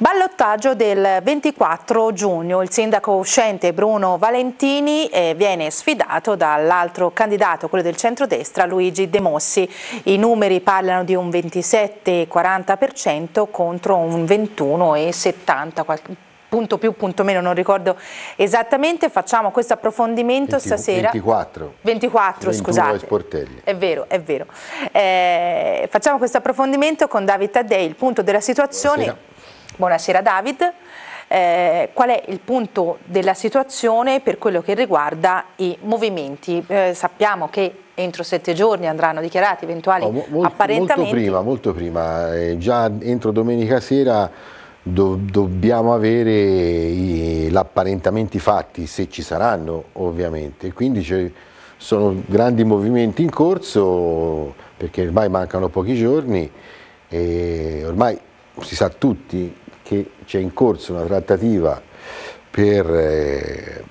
Ballottaggio del 24 giugno. Il sindaco uscente Bruno Valentini eh, viene sfidato dall'altro candidato, quello del centrodestra, Luigi De Mossi. I numeri parlano di un 27,40% contro un 21,70%. Punto più, punto meno, non ricordo esattamente, facciamo questo approfondimento 20, stasera. 24. 24, scusate. Sportelli. È vero, è vero. Eh, facciamo questo approfondimento con David Taddei, il punto della situazione. Buonasera Buonasera David. Eh, qual è il punto della situazione per quello che riguarda i movimenti? Eh, sappiamo che entro sette giorni andranno dichiarati eventuali no, molto, apparentamenti. Molto prima, molto prima. Eh, già entro domenica sera do, dobbiamo avere gli apparentamenti fatti, se ci saranno ovviamente. Quindi sono grandi movimenti in corso perché ormai mancano pochi giorni e ormai si sa tutti che c'è in corso una trattativa per eh,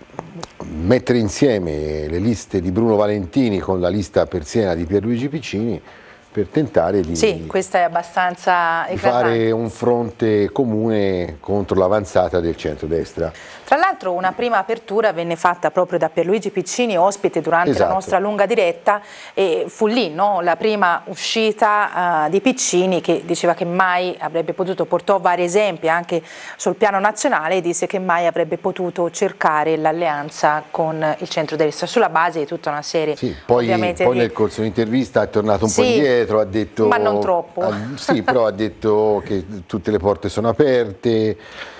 mettere insieme le liste di Bruno Valentini con la lista persiana di Pierluigi Piccini per tentare di, sì, di fare un fronte comune contro l'avanzata del centro-destra. Tra l'altro una prima apertura venne fatta proprio da Pierluigi Piccini, ospite durante esatto. la nostra lunga diretta, e fu lì no? la prima uscita uh, di Piccini che diceva che mai avrebbe potuto, portò vari esempi anche sul piano nazionale e disse che mai avrebbe potuto cercare l'alleanza con il centro-destra sulla base di tutta una serie sì, poi, poi di... nel corso dell'intervista è tornato un sì, po' indietro Pietro ha detto... Ma non troppo. Ha, sì, però ha detto che tutte le porte sono aperte,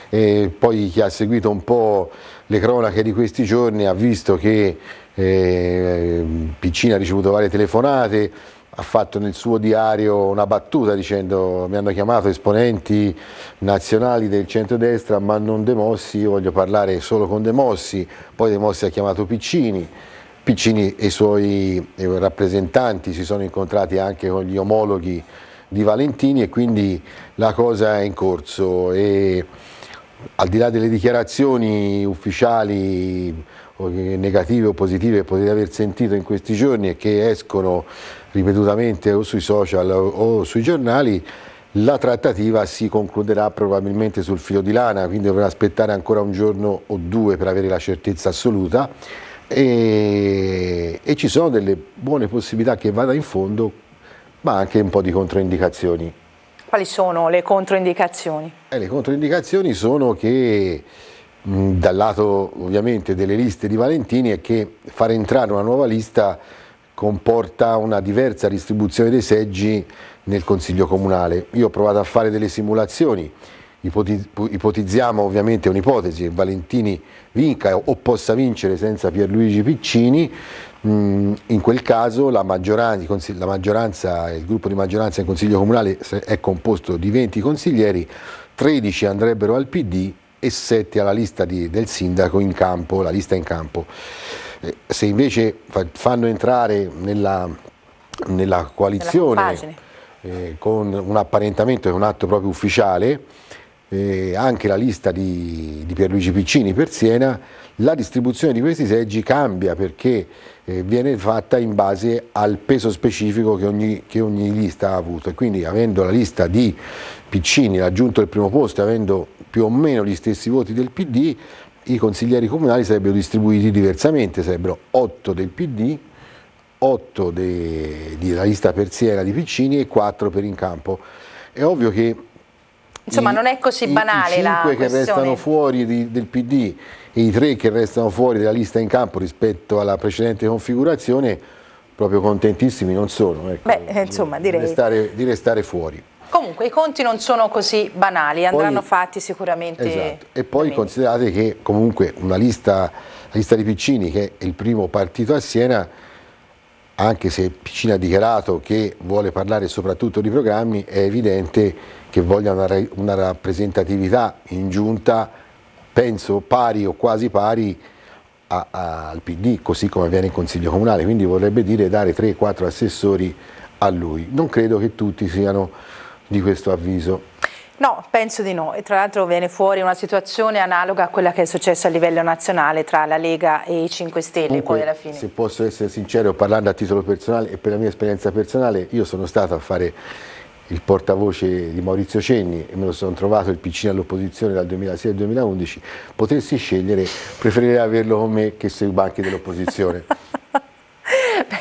e poi chi ha seguito un po' le cronache di questi giorni ha visto che eh, Piccini ha ricevuto varie telefonate, ha fatto nel suo diario una battuta dicendo mi hanno chiamato esponenti nazionali del centrodestra ma non De Mossi, io voglio parlare solo con De Mossi, poi De Mossi ha chiamato Piccini. Piccini e i suoi rappresentanti si sono incontrati anche con gli omologhi di Valentini e quindi la cosa è in corso e al di là delle dichiarazioni ufficiali negative o positive che potete aver sentito in questi giorni e che escono ripetutamente o sui social o sui giornali, la trattativa si concluderà probabilmente sul filo di lana, quindi dovrà aspettare ancora un giorno o due per avere la certezza assoluta e, e ci sono delle buone possibilità che vada in fondo, ma anche un po' di controindicazioni. Quali sono le controindicazioni? Eh, le controindicazioni sono che mh, dal lato ovviamente delle liste di Valentini è che far entrare una nuova lista comporta una diversa distribuzione dei seggi nel Consiglio Comunale. Io ho provato a fare delle simulazioni ipotizziamo ovviamente un'ipotesi che Valentini vinca o possa vincere senza Pierluigi Piccini, mm, in quel caso la maggioranza, la maggioranza, il gruppo di maggioranza in Consiglio Comunale è composto di 20 consiglieri, 13 andrebbero al PD e 7 alla lista di, del sindaco in campo, la lista in campo. Eh, se invece fanno entrare nella, nella coalizione eh, con un apparentamento che è un atto proprio ufficiale, eh, anche la lista di, di, Pierluigi Piccini per Siena, la distribuzione di questi seggi cambia perché eh, viene fatta in base al peso specifico che ogni, che ogni, lista ha avuto e quindi avendo la lista di Piccini raggiunto il primo posto, e avendo più o meno gli stessi voti del PD, i consiglieri comunali sarebbero distribuiti diversamente, sarebbero 8 del PD, 8 della lista per Siena di Piccini e 4 per in campo. È ovvio che Insomma, i, non è così banale i, i la questione. I cinque che restano fuori di, del PD e i tre che restano fuori della lista in campo rispetto alla precedente configurazione, proprio contentissimi non sono. Ecco, Beh, eh, insomma, direi. Di restare, di restare fuori. Comunque i conti non sono così banali, andranno poi, fatti sicuramente. Esatto. E poi considerate che comunque una lista, la lista di Piccini, che è il primo partito a Siena, anche se Piccina ha dichiarato che vuole parlare soprattutto di programmi, è evidente che voglia una, una rappresentatività in giunta, penso pari o quasi pari a, a, al PD, così come avviene in Consiglio Comunale, quindi vorrebbe dire dare 3-4 assessori a lui. Non credo che tutti siano di questo avviso. No, penso di no. E tra l'altro viene fuori una situazione analoga a quella che è successa a livello nazionale tra la Lega e i 5 Stelle. Comunque, poi alla fine. Se posso essere sincero, parlando a titolo personale e per la mia esperienza personale, io sono stato a fare il portavoce di Maurizio Cenni e me lo sono trovato il piccino all'opposizione dal 2006 al 2011, potessi scegliere, preferirei averlo con me che sui banchi dell'opposizione.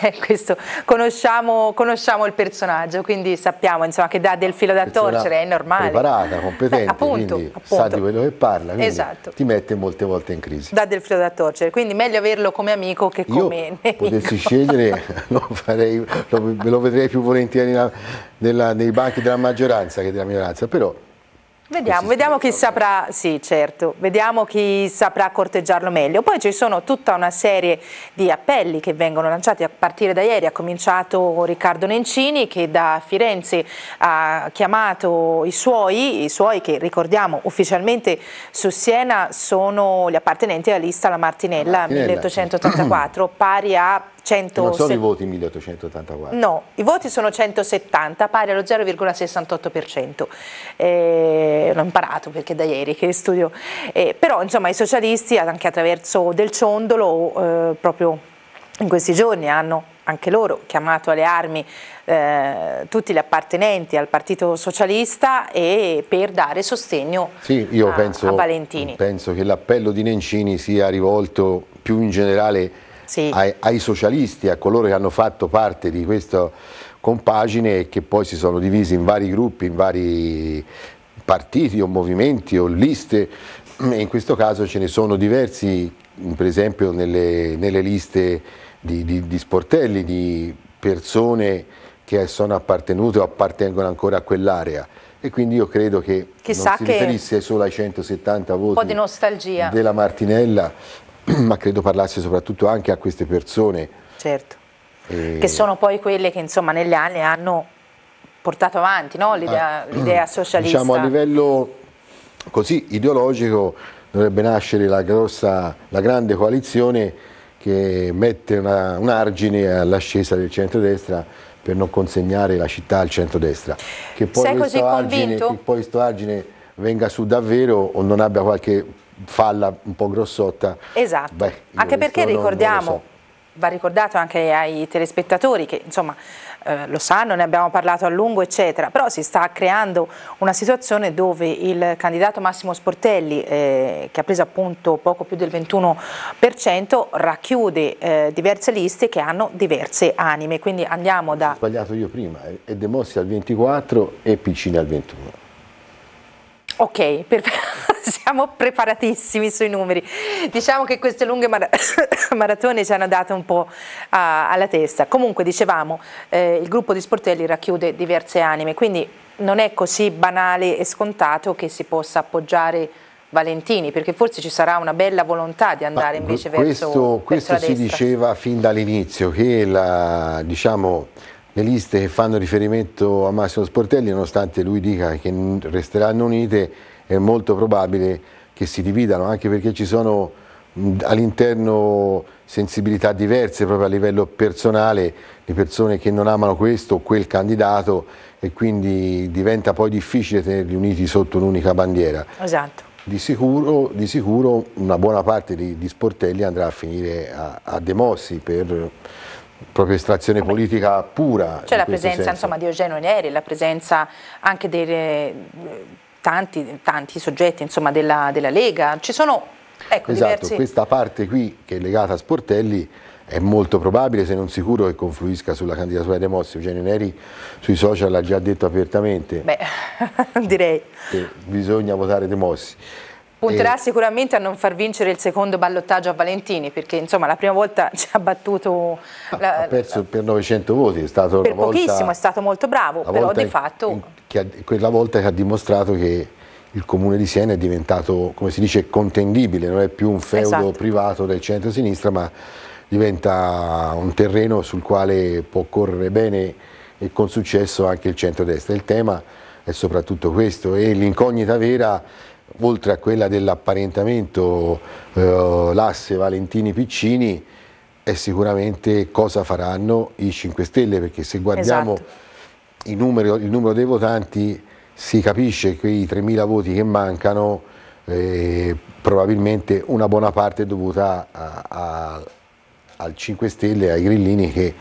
questo, conosciamo, conosciamo, il personaggio, quindi sappiamo insomma, che dà del filo da torcere, è normale. Preparata, competente, Beh, appunto, quindi appunto. sa di quello che parla, esatto. ti mette molte volte in crisi. Dà del filo da torcere, quindi meglio averlo come amico che come Io potessi scegliere, lo, farei, lo, lo vedrei più volentieri nella, nella, nei banchi della maggioranza che della minoranza, però Vediamo, vediamo chi saprà, sì, certo, vediamo chi saprà corteggiarlo meglio. Poi ci sono tutta una serie di appelli che vengono lanciati a partire da ieri. Ha cominciato Riccardo Nencini che da Firenze ha chiamato i suoi, i suoi che ricordiamo ufficialmente su Siena sono gli appartenenti alla lista La Martinella, Martinella 1884, pari a 100... Non sono i voti 1884? No, i voti sono 170, pari allo 0,68%. Eh, l'ho imparato perché da ieri che studio. Eh, però insomma i socialisti anche attraverso Del Ciondolo eh, proprio in questi giorni hanno anche loro chiamato alle armi eh, tutti gli appartenenti al Partito Socialista e per dare sostegno sì, io a, penso, a Valentini. Penso che l'appello di Nencini sia rivolto più in generale a sì. ai, ai, socialisti, a coloro che hanno fatto parte di questa compagine e che poi si sono divisi in vari gruppi, in vari partiti o movimenti o liste e in questo caso ce ne sono diversi, per esempio nelle, nelle liste di, di, di sportelli, di persone che sono appartenute o appartengono ancora a quell'area e quindi io credo che Chissà non si riferisse solo ai 170 voti della Martinella ma credo parlasse soprattutto anche a queste persone. Certo, e... che sono poi quelle che insomma negli anni hanno portato avanti no? l'idea, ah, socialista. Diciamo a livello così ideologico dovrebbe nascere la, grossa, la grande coalizione che mette una, un argine all'ascesa del centrodestra per non consegnare la città al centrodestra. Che poi Sei così argine, Che poi questo argine venga su davvero o non abbia qualche falla un po' grossotta. Esatto, beh, anche perché ricordiamo, va ricordato anche ai telespettatori che insomma eh, lo sanno, ne abbiamo parlato a lungo eccetera, però si sta creando una situazione dove il candidato Massimo Sportelli eh, che ha preso appunto poco più del 21% racchiude eh, diverse liste che hanno diverse anime, quindi andiamo da... Ho sbagliato io prima, eh, è De Mossi al 24 e Piccini al 21. Ok, siamo preparatissimi sui numeri. Diciamo che queste lunghe maratone ci hanno dato un po' alla testa. Comunque, dicevamo, eh, il gruppo di Sportelli racchiude diverse anime, quindi non è così banale e scontato che si possa appoggiare Valentini, perché forse ci sarà una bella volontà di andare Ma invece questo, verso, questo verso la destra. Questo si diceva fin dall'inizio, che la, diciamo, le liste che fanno riferimento a Massimo Sportelli, nonostante lui dica che resteranno unite, è molto probabile che si dividano, anche perché ci sono all'interno sensibilità diverse proprio a livello personale di persone che non amano questo o quel candidato e quindi diventa poi difficile tenerli uniti sotto un'unica bandiera. Esatto. Di sicuro, di sicuro, una buona parte di, di sportelli andrà a finire a, a Demossi per proprio estrazione Vabbè. politica pura. C'è la presenza insomma, di Eugenio Neri, la presenza anche dei eh, tanti, tanti soggetti insomma, della, della, Lega, ci sono ecco, esatto, diversi... questa parte qui che è legata a Sportelli è molto probabile, se non sicuro, che confluisca sulla candidatura dei Mossi. Eugenio Neri sui social ha già detto apertamente. Beh, direi. Che bisogna votare dei Mossi. Punterà e... sicuramente a non far vincere il secondo ballottaggio a Valentini, perché insomma la prima volta ci ha battuto... Ah, la, ha perso per 900 voti, è stato... Per pochissimo, volta, è stato molto bravo, però di fatto... In, ha, quella volta che ha dimostrato che il comune di Siena è diventato, come si dice, contendibile, non è più un feudo esatto. privato del centro-sinistra, ma diventa un terreno sul quale può correre bene e con successo anche il centro-destra. Il tema è soprattutto questo e l'incognita vera oltre a quella dell'apparentamento eh, l'asse Valentini-Piccini, è sicuramente cosa faranno i 5 Stelle, perché se guardiamo esatto. numero, il numero dei votanti si capisce che i 3.000 voti che mancano eh, probabilmente una buona parte è dovuta a, a, al 5 Stelle, ai grillini che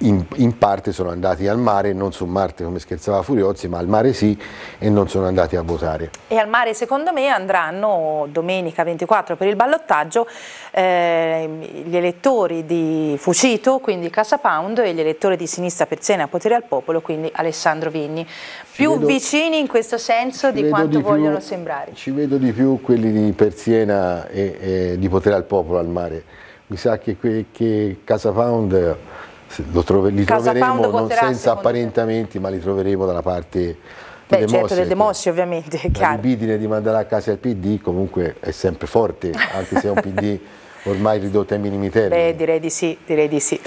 in, in, parte sono andati al mare, non su Marte come scherzava Furiozzi, ma al mare sì e non sono andati a votare. E al mare secondo me andranno domenica 24 per il ballottaggio eh, gli elettori di Fucito, quindi Casa Pound e gli elettori di Sinistra per Sena Potere al Popolo, quindi Alessandro Vigni. Più vedo, vicini in questo senso di quanto di vogliono più, sembrare. Ci vedo di più quelli di Persiena e, e di Potere al Popolo al mare. Mi sa che, che Casa Pound Trove, li Casa troveremo non senza apparentamenti, te. ma li troveremo dalla parte Beh, De certo, delle ecco. Mossi ovviamente, La libidine di mandare a casa il PD comunque è sempre forte, anche se è un PD ormai ridotte ai minimi termini. Beh, direi di sì, direi di sì.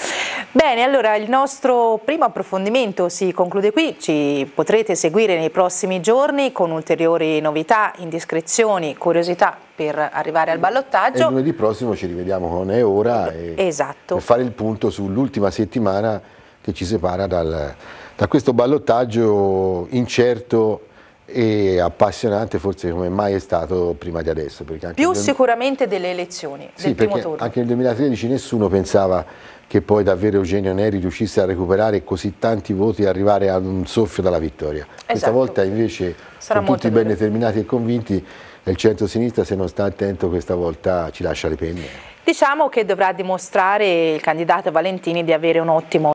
Bene, allora il nostro primo approfondimento si conclude qui, ci potrete seguire nei prossimi giorni con ulteriori novità, indiscrezioni, curiosità per arrivare al ballottaggio. E lunedì prossimo ci rivediamo con E Ora e esatto. per fare il punto sull'ultima settimana che ci separa dal, da questo ballottaggio incerto e appassionante forse come mai è stato prima di adesso. Più sicuramente delle elezioni, sì, del primo turno. Anche nel 2013 nessuno pensava che poi davvero Eugenio Neri riuscisse a recuperare così tanti voti e arrivare ad un soffio dalla vittoria. Esatto. Questa volta invece, Sarà con tutti ben determinati e convinti, il centro-sinistra se non sta attento questa volta ci lascia le penne. Diciamo che dovrà dimostrare il candidato Valentini di avere un ottimo